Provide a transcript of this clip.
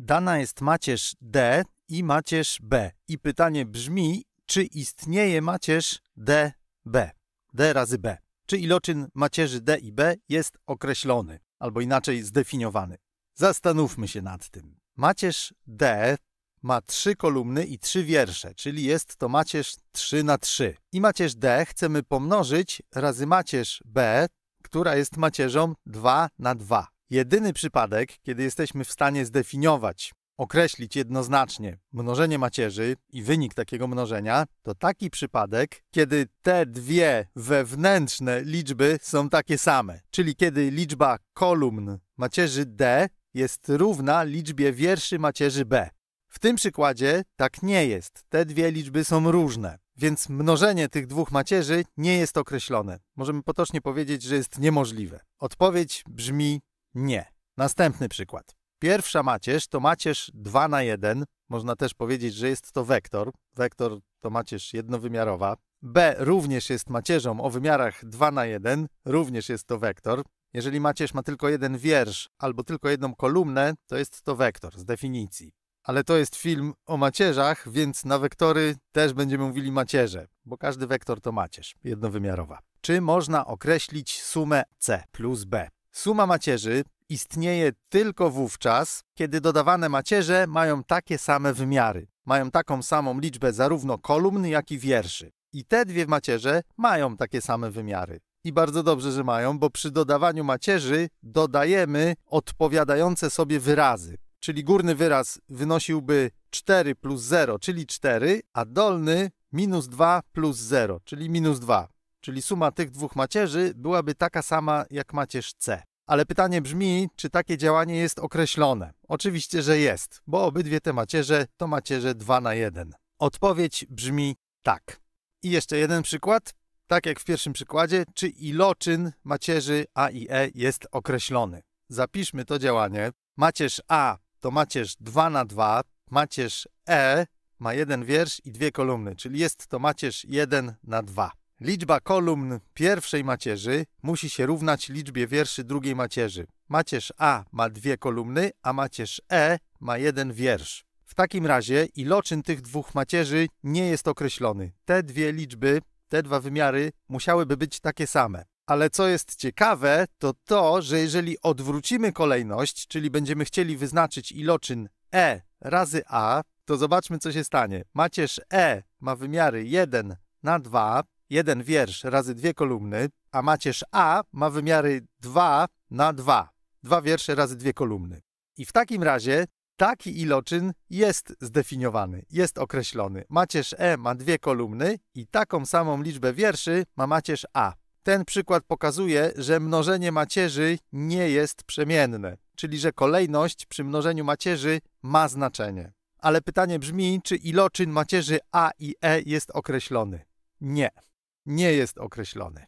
Dana jest macierz D i macierz B. I pytanie brzmi, czy istnieje macierz DB? D razy B. Czy iloczyn macierzy D i B jest określony, albo inaczej zdefiniowany? Zastanówmy się nad tym. Macierz D ma trzy kolumny i trzy wiersze, czyli jest to macierz 3 na 3. I macierz D chcemy pomnożyć razy macierz B, która jest macierzą 2 na 2 jedyny przypadek, kiedy jesteśmy w stanie zdefiniować, określić jednoznacznie mnożenie macierzy i wynik takiego mnożenia, to taki przypadek, kiedy te dwie wewnętrzne liczby są takie same, czyli kiedy liczba kolumn macierzy D jest równa liczbie wierszy macierzy B. W tym przykładzie tak nie jest. Te dwie liczby są różne, więc mnożenie tych dwóch macierzy nie jest określone. Możemy potocznie powiedzieć, że jest niemożliwe. Odpowiedź brzmi nie. Następny przykład. Pierwsza macierz to macierz 2 na 1. Można też powiedzieć, że jest to wektor. Wektor to macierz jednowymiarowa. B również jest macierzą o wymiarach 2 na 1, również jest to wektor. Jeżeli macierz ma tylko jeden wiersz albo tylko jedną kolumnę, to jest to wektor z definicji. Ale to jest film o macierzach, więc na wektory też będziemy mówili macierze, bo każdy wektor to macierz jednowymiarowa. Czy można określić sumę C plus B? Suma macierzy istnieje tylko wówczas, kiedy dodawane macierze mają takie same wymiary. Mają taką samą liczbę zarówno kolumn, jak i wierszy. I te dwie macierze mają takie same wymiary. I bardzo dobrze, że mają, bo przy dodawaniu macierzy dodajemy odpowiadające sobie wyrazy. Czyli górny wyraz wynosiłby 4 plus 0, czyli 4, a dolny minus 2 plus 0, czyli minus 2. Czyli suma tych dwóch macierzy byłaby taka sama jak macierz C. Ale pytanie brzmi, czy takie działanie jest określone? Oczywiście, że jest, bo obydwie te macierze to macierze 2 na 1. Odpowiedź brzmi tak. I jeszcze jeden przykład. Tak jak w pierwszym przykładzie, czy iloczyn macierzy A i E jest określony? Zapiszmy to działanie. Macierz A to macierz 2 na 2, macierz E ma jeden wiersz i dwie kolumny, czyli jest to macierz 1 na 2. Liczba kolumn pierwszej macierzy musi się równać liczbie wierszy drugiej macierzy. Macierz A ma dwie kolumny, a macierz E ma jeden wiersz. W takim razie iloczyn tych dwóch macierzy nie jest określony. Te dwie liczby, te dwa wymiary musiałyby być takie same. Ale co jest ciekawe, to to, że jeżeli odwrócimy kolejność, czyli będziemy chcieli wyznaczyć iloczyn E razy A, to zobaczmy, co się stanie. Macierz E ma wymiary 1 na 2, jeden wiersz razy dwie kolumny, a macierz A ma wymiary 2 na 2. Dwa wiersze razy dwie kolumny. I w takim razie taki iloczyn jest zdefiniowany, jest określony. Macierz E ma dwie kolumny i taką samą liczbę wierszy ma macierz A. Ten przykład pokazuje, że mnożenie macierzy nie jest przemienne, czyli że kolejność przy mnożeniu macierzy ma znaczenie. Ale pytanie brzmi, czy iloczyn macierzy A i E jest określony? Nie nie jest określony.